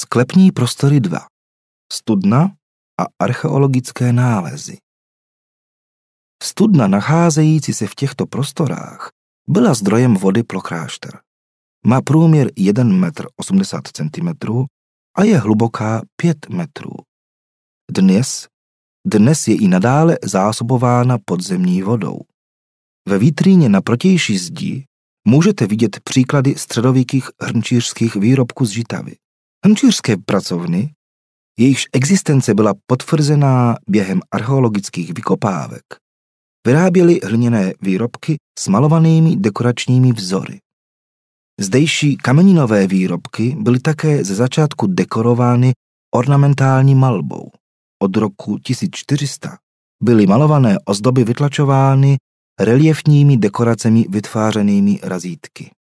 Sklepní prostory 2. Studna a archeologické nálezy. Studna nacházející se v těchto prostorách byla zdrojem vody pro krášter. Má průměr 1,80 metr a je hluboká 5 metrů. Dnes, dnes je i nadále zásobována podzemní vodou. Ve vitríně na protější zdi můžete vidět příklady středověkých hrnčířských výrobků z žitavy. Hančurské pracovny, jejichž existence byla potvrzená během archeologických vykopávek, vyráběly hliněné výrobky s malovanými dekoračními vzory. Zdejší kameninové výrobky byly také ze začátku dekorovány ornamentální malbou. Od roku 1400 byly malované ozdoby vytlačovány reliefními dekoracemi vytvářenými razítky.